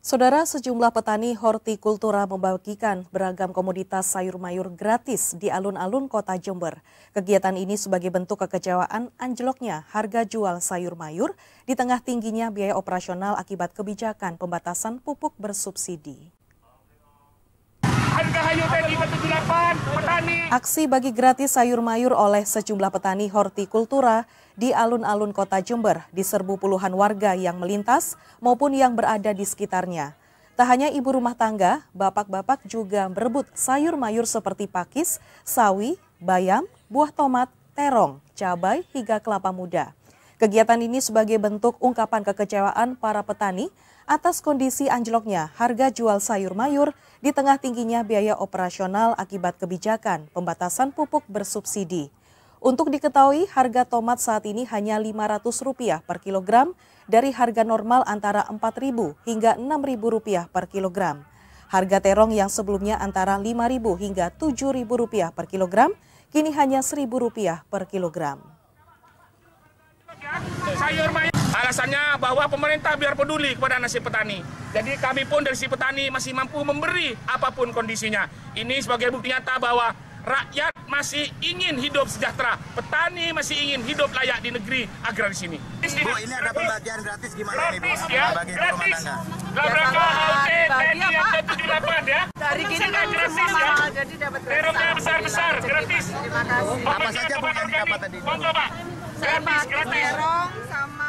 Saudara, sejumlah petani hortikultura membagikan beragam komoditas sayur mayur gratis di alun-alun kota Jember. Kegiatan ini sebagai bentuk kekecewaan anjloknya harga jual sayur mayur di tengah tingginya biaya operasional akibat kebijakan pembatasan pupuk bersubsidi. Harga Aksi bagi gratis sayur mayur oleh sejumlah petani hortikultura di alun-alun kota Jember diserbu puluhan warga yang melintas maupun yang berada di sekitarnya. Tak hanya ibu rumah tangga, bapak-bapak juga berebut sayur mayur seperti pakis, sawi, bayam, buah tomat, terong, cabai, hingga kelapa muda. Kegiatan ini sebagai bentuk ungkapan kekecewaan para petani atas kondisi anjloknya harga jual sayur mayur di tengah tingginya biaya operasional akibat kebijakan pembatasan pupuk bersubsidi. Untuk diketahui, harga tomat saat ini hanya Rp500 per kilogram dari harga normal antara Rp4.000 hingga Rp6.000 per kilogram. Harga terong yang sebelumnya antara Rp5.000 hingga Rp7.000 per kilogram, kini hanya Rp1.000 per kilogram sayur banyak. Alasannya bahwa pemerintah biar peduli kepada nasib petani. Jadi kami pun dari si petani masih mampu memberi apapun kondisinya. Ini sebagai bukti nyata bahwa rakyat masih ingin hidup sejahtera. Petani masih ingin hidup layak di negeri agraris ini. Bu, ini ada pembagian gratis gimana gratis, nih, Bu? Ya, gratis. Dalam rangka TNI yang ke-78 ya jadi dapat gratisan. besar-besar, gratis. Terima kasih. Apa saja bu yang dapat tadi? Gratis gratis. Terong sama